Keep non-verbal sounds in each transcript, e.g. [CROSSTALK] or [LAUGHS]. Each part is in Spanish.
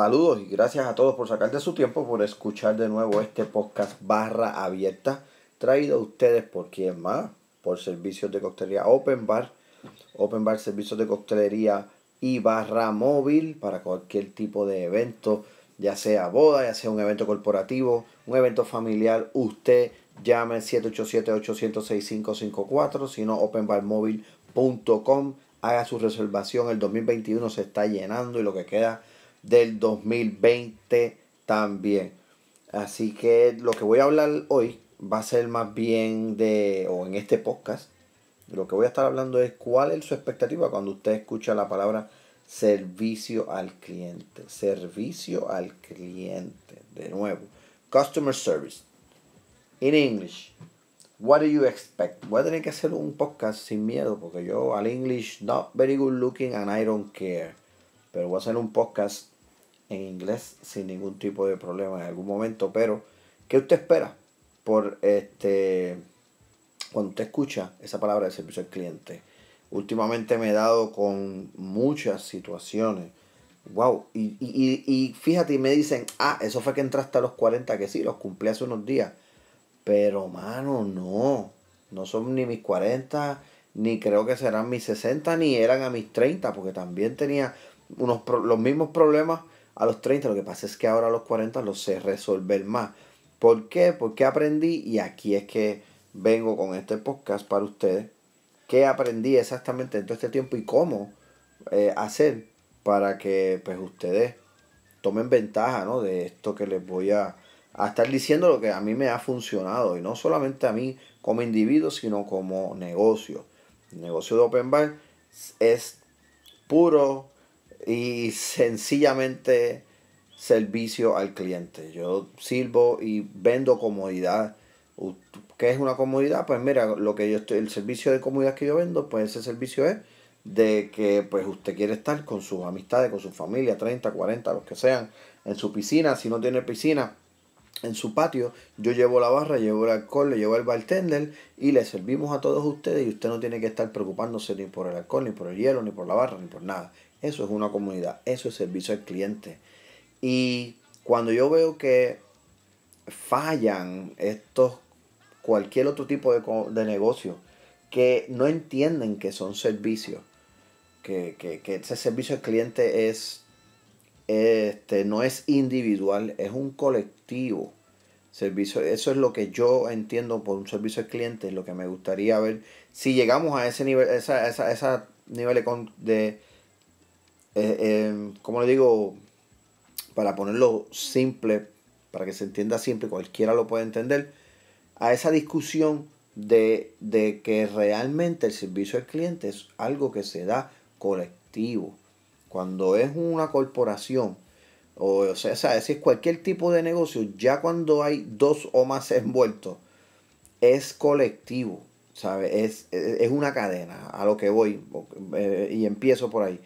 Saludos y gracias a todos por sacar de su tiempo por escuchar de nuevo este podcast barra abierta traído a ustedes por quien más, por servicios de coctelería Open Bar, Open Bar servicios de coctelería y barra móvil para cualquier tipo de evento, ya sea boda, ya sea un evento corporativo, un evento familiar, usted llame 787 800 si sino openbarmóvil.com, haga su reservación, el 2021 se está llenando y lo que queda del 2020 también. Así que lo que voy a hablar hoy va a ser más bien de, o en este podcast, lo que voy a estar hablando es cuál es su expectativa cuando usted escucha la palabra servicio al cliente. Servicio al cliente, de nuevo. Customer service. In English. What do you expect? Voy a tener que hacer un podcast sin miedo porque yo al English not very good looking and I don't care pero voy a hacer un podcast en inglés sin ningún tipo de problema en algún momento. Pero, ¿qué usted espera por este cuando usted escucha esa palabra de servicio al cliente? Últimamente me he dado con muchas situaciones. Wow, y, fíjate, me dicen, ah, eso fue que entraste a los 40, que sí, los cumplí hace unos días. Pero, mano, no. No son ni mis 40, ni creo que serán mis 60, ni eran a mis 30, porque también tenía, unos, los mismos problemas a los 30, lo que pasa es que ahora a los 40 los sé resolver más. ¿Por qué? Porque aprendí y aquí es que vengo con este podcast para ustedes. ¿Qué aprendí exactamente en todo este tiempo y cómo eh, hacer para que pues ustedes tomen ventaja ¿no? de esto que les voy a, estar diciendo lo que a mí me ha funcionado y no solamente a mí como individuo sino como negocio. El negocio de Open es puro y sencillamente servicio al cliente. Yo sirvo y vendo comodidad. ¿Qué es una comodidad? Pues mira, lo que yo estoy, el servicio de comodidad que yo vendo, pues ese servicio es de que pues usted quiere estar con sus amistades, con su familia, 30, 40, los que sean, en su piscina, si no tiene piscina, en su patio, yo llevo la barra, llevo el alcohol, le llevo el bartender y le servimos a todos ustedes y usted no tiene que estar preocupándose ni por el alcohol, ni por el hielo, ni por la barra, ni por nada. Eso es una comunidad, eso es servicio al cliente. Y cuando yo veo que fallan estos, cualquier otro tipo de, negocio, que no entienden que son servicios, que, que ese servicio al cliente es, este, no es individual, es un colectivo. Servicio, eso es lo que yo entiendo por un servicio al cliente, lo que me gustaría ver. Si llegamos a ese nivel, esa, esa, esa nivel de, eh, eh como le digo, para ponerlo simple, para que se entienda simple, cualquiera lo puede entender, a esa discusión de, que realmente el servicio al cliente es algo que se da colectivo. Cuando es una corporación, o, sea, ¿sabes? si es cualquier tipo de negocio, ya cuando hay dos o más [LAUGHS] envueltos, es colectivo, ¿sabes? Es, es, una cadena a lo que voy eh, y empiezo por ahí.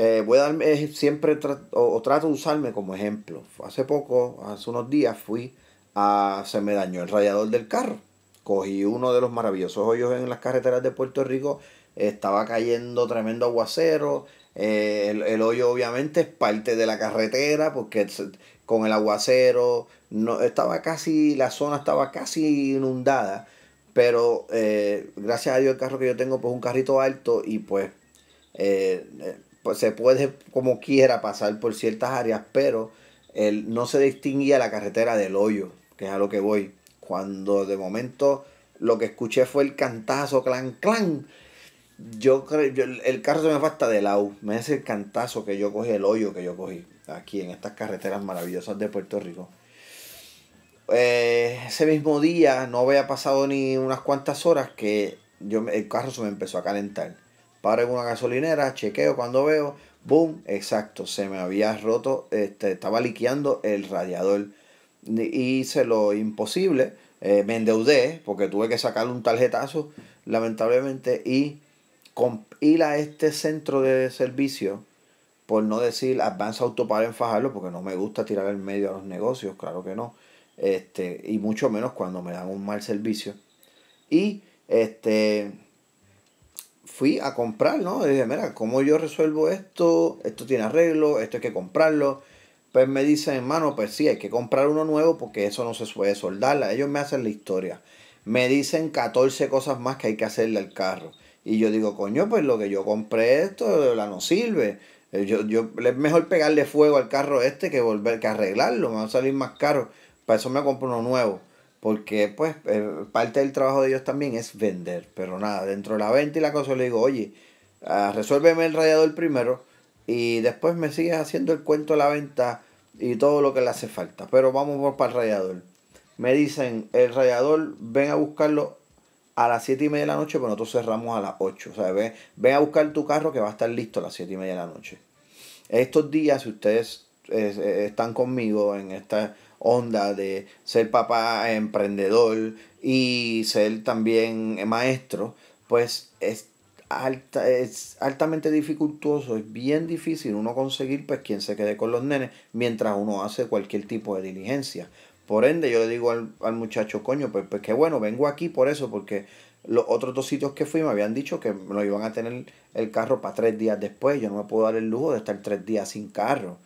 Eh, voy a darme, eh, siempre o, trato de usarme como ejemplo. Hace poco, hace unos días fui a, se me dañó el radiador del carro. Cogí uno de los maravillosos hoyos en las carreteras de Puerto Rico. Estaba cayendo tremendo aguacero. Eh, el, hoyo obviamente es parte de la carretera porque con el aguacero no, estaba casi, la zona estaba casi inundada. Pero gracias a Dios el carro que yo tengo pues un carrito alto y pues pues, se puede como quiera pasar por ciertas áreas, pero él no se distinguía la carretera del hoyo, que es a lo que voy. Cuando de momento lo que escuché fue el cantazo, clan, clan. Yo, creo el carro se me fue hasta de lado. Me hace el cantazo que yo cogí, el hoyo que yo cogí aquí en estas carreteras maravillosas de Puerto Rico. Eh, ese mismo día, no había pasado ni unas cuantas horas que yo, el carro se me empezó a calentar paro en una gasolinera, chequeo cuando veo, boom, exacto, se me había roto, este, estaba liqueando el radiador. Hice lo imposible, eh, me endeudé porque tuve que sacarle un tarjetazo, lamentablemente, y ir a este centro de servicio, por no decir Advance Autopar en enfajarlo, porque no me gusta tirar el medio a los negocios, claro que no, este, y mucho menos cuando me dan un mal servicio. Y este fui a comprar, ¿no? Y dije, mira, ¿cómo yo resuelvo esto? Esto tiene arreglo, esto hay que comprarlo. Pues me dicen, hermano, pues sí, hay que comprar uno nuevo porque eso no se puede soldar. Ellos me hacen la historia. Me dicen 14 cosas más que hay que hacerle al carro. Y yo digo, coño, pues lo que yo compré esto, la no sirve. Eh, yo, yo, es mejor pegarle fuego al carro este que volver que arreglarlo, me va a salir más caro. Para eso me compro uno nuevo porque pues parte del trabajo de ellos también es vender, pero nada, dentro de la venta y la cosa le digo, oye, ah, resuélveme el radiador primero y después me sigues haciendo el cuento de la venta y todo lo que le hace falta, pero vamos para el radiador. Me dicen, el radiador, ven a buscarlo a las 7 y media de la noche, pero pues nosotros cerramos a las 8. O sea, ven, a buscar tu carro que va a estar listo a las 7 y media de la noche. Estos días, si ustedes eh, están conmigo en esta onda de ser papá emprendedor y ser también maestro, pues es, alta, es altamente dificultoso, es bien difícil uno conseguir pues quien se quede con los nenes mientras uno hace cualquier tipo de diligencia. Por ende, yo le digo al, muchacho, coño, pues, pues que bueno, vengo aquí por eso, porque los otros dos sitios que fui me habían dicho que me lo iban a tener el carro para tres días después. Yo no me puedo dar el lujo de estar tres días sin carro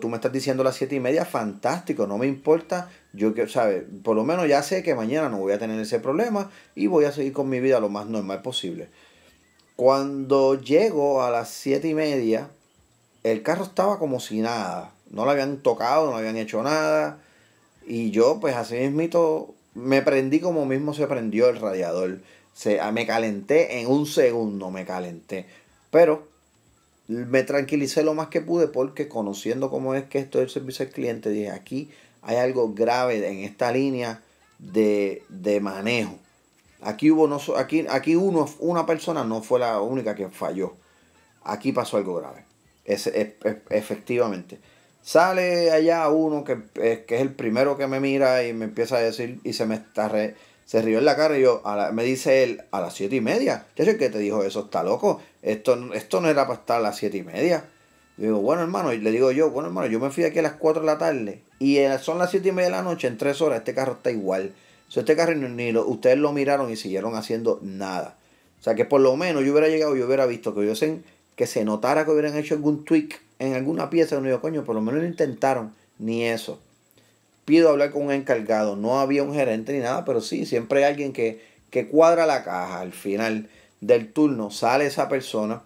tú me estás diciendo las siete y media, fantástico, no me importa. Yo que, ¿sabes? Por lo menos ya sé que mañana no voy a tener ese problema y voy a seguir con mi vida lo más normal posible. Cuando llego a las siete y media, el carro estaba como si nada. No lo habían tocado, no habían hecho nada. Y yo, pues así mismito, me prendí como mismo se prendió el radiador. Se, ah, me calenté en un segundo, me calenté. Pero me tranquilicé lo más que pude porque conociendo cómo es que esto es el servicio al cliente, dije, aquí hay algo grave en esta línea de, manejo. Aquí hubo no, aquí, aquí uno, una persona no fue la única que falló. Aquí pasó algo grave. efectivamente. Sale allá uno que, que, es el primero que me mira y me empieza a decir y se me está re, se rió en la cara y yo, me dice él, a las siete y media. ¿Qué sé que te dijo eso, está loco. Esto, esto no era para estar a las siete y media. Yo digo, bueno, hermano, y le digo yo, bueno, hermano, yo me fui aquí a las cuatro de la tarde y eh, son las siete y media de la noche, en tres horas, este carro está igual. este carro ni lo, ustedes lo miraron y siguieron haciendo nada. O sea, que por lo menos yo hubiera llegado y hubiera visto que hubiesen, que se notara que hubieran hecho algún tweak en alguna pieza. de un coño, por lo menos no intentaron, ni eso pido hablar con un encargado. No había un gerente ni nada, pero sí, siempre hay alguien que, cuadra la caja. Al final del turno sale esa persona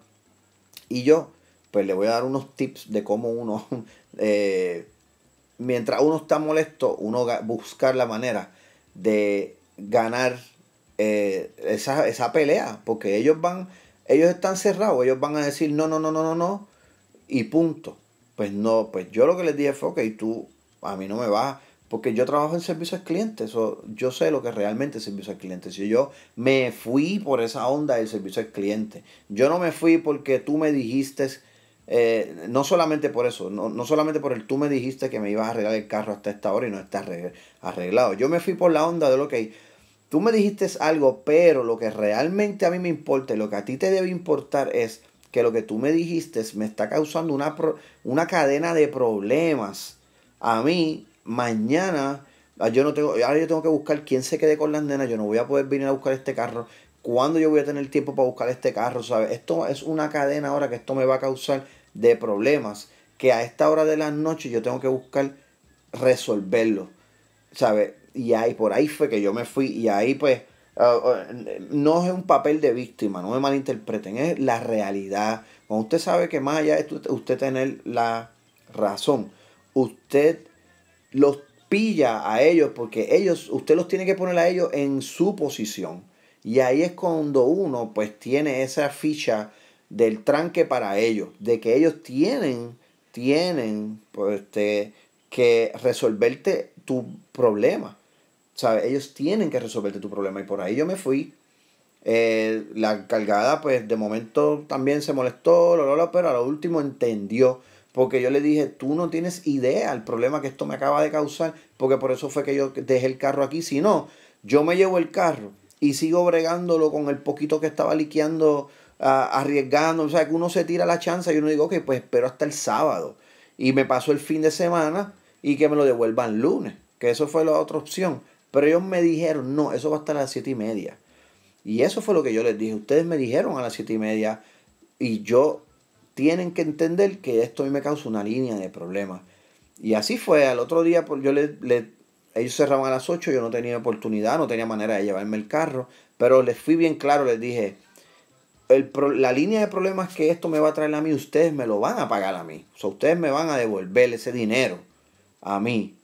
y yo pues le voy a dar unos tips de cómo uno, [LAUGHS] eh, mientras uno está molesto, uno buscar la manera de ganar eh, esa, esa pelea, porque ellos van, ellos están cerrados, ellos van a decir no, no, no, no, no, no, y punto. Pues no, pues yo lo que les dije fue, ok, tú a mí no me vas porque yo trabajo en servicios clientes. cliente, yo sé lo que realmente es servicio al cliente. Si yo me fui por esa onda del servicio al cliente, yo no me fui porque tú me dijiste, eh, no solamente por eso, no, solamente por el tú me dijiste que me ibas a arreglar el carro hasta esta hora y no está arreglado. Yo me fui por la onda de lo que tú me dijiste algo, pero lo que realmente a mí me importa y lo que a ti te debe importar es que lo que tú me dijiste me está causando una, una cadena de problemas a mí mañana ah, yo no tengo, ahora yo tengo que buscar quién se quede con la nenas, yo no voy a poder venir a buscar este carro, cuándo yo voy a tener tiempo para buscar este carro, ¿sabes? Esto es una cadena ahora que esto me va a causar de problemas, que a esta hora de la noche yo tengo que buscar resolverlo, ¿sabes? Y ahí, por ahí fue que yo me fui y ahí pues, ah, ah, no es un papel de víctima, no me malinterpreten, es la realidad. Cuando usted sabe que más allá de usted tener la razón, usted los pilla a ellos porque ellos, usted los tiene que poner a ellos en su posición. Y ahí es cuando uno pues tiene esa ficha del tranque para ellos, de que ellos tienen, tienen pues, este, que resolverte tu problema. sabes Ellos tienen que resolverte tu problema y por ahí yo me fui. Eh, la cargada pues de momento también se molestó, lo, pero a lo último entendió porque yo le dije, tú no tienes idea el problema que esto me acaba de causar, porque por eso fue que yo dejé el carro aquí. Si no, yo me llevo el carro y sigo bregándolo con el poquito que estaba liqueando, ah, arriesgando. O sea, que uno se tira la chance y uno digo, ok, pues espero hasta el sábado. Y me paso el fin de semana y que me lo devuelvan lunes, que eso fue la otra opción. Pero ellos me dijeron, no, eso va a estar a las siete y media. Y eso fue lo que yo les dije. Ustedes me dijeron a las siete y media y yo tienen que entender que esto a mí me causa una línea de problemas. Y así fue, al otro día pues, yo le, ellos cerraban a las 8, yo no tenía oportunidad, no tenía manera de llevarme el carro, pero les fui bien claro, les dije, la línea de problemas que esto me va a traer a mí, ustedes me lo van a pagar a mí, o sea, ustedes me van a devolver ese dinero a mí,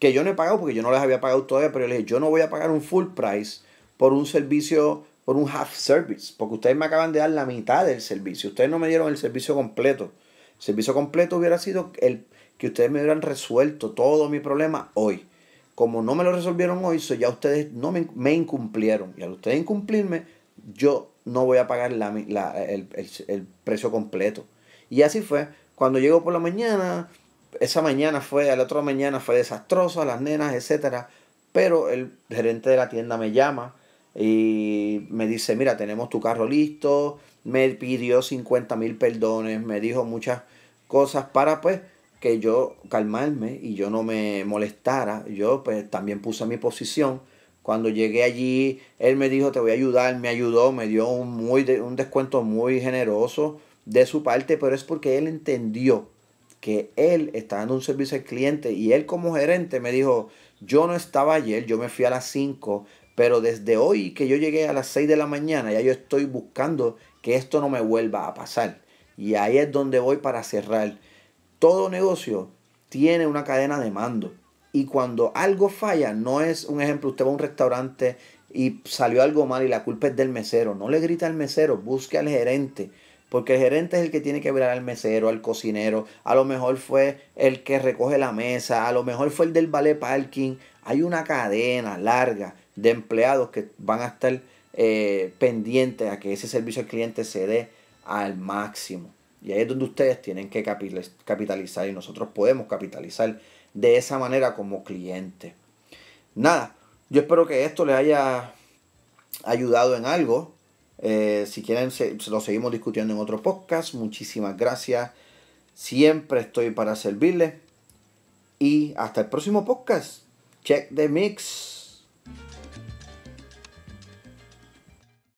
que yo no he pagado porque yo no les había pagado todavía, pero yo les dije, yo no voy a pagar un full price por un servicio por un half service, porque ustedes me acaban de dar la mitad del servicio, ustedes no me dieron el servicio completo. El servicio completo hubiera sido el que ustedes me hubieran resuelto todo mi problema hoy. Como no me lo resolvieron hoy, ya ustedes no me, incumplieron. Y al ustedes incumplirme, yo no voy a pagar la, la, el, precio completo. Y así fue. Cuando llego por la mañana, esa mañana fue, la otra mañana fue desastroso, a las nenas, etc. Pero el gerente de la tienda me llama y me dice, mira, tenemos tu carro listo, me pidió 50 mil perdones, me dijo muchas cosas para pues que yo calmarme y yo no me molestara. Yo pues también puse mi posición. Cuando llegué allí, él me dijo, te voy a ayudar, me ayudó, me dio un, muy un descuento muy generoso de su parte, pero es porque él entendió que él está dando un servicio al cliente y él como gerente me dijo, yo no estaba ayer, yo me fui a las 5, pero desde hoy que yo llegué a las 6 de la mañana, ya yo estoy buscando que esto no me vuelva a pasar. Y ahí es donde voy para cerrar. Todo negocio tiene una cadena de mando. Y cuando algo falla, no es un ejemplo, usted va a un restaurante y salió algo mal y la culpa es del mesero. No le grita al mesero, busque al gerente. Porque el gerente es el que tiene que ver al mesero, al cocinero. A lo mejor fue el que recoge la mesa. A lo mejor fue el del ballet parking. Hay una cadena larga de empleados que van a estar eh, pendientes a que ese servicio al cliente se dé al máximo. Y ahí es donde ustedes tienen que capitalizar y nosotros podemos capitalizar de esa manera como cliente. Nada, yo espero que esto les haya ayudado en algo. Eh, si quieren, se, lo seguimos discutiendo en otro podcast. Muchísimas gracias. Siempre estoy para servirles. Y hasta el próximo podcast. Check the mix.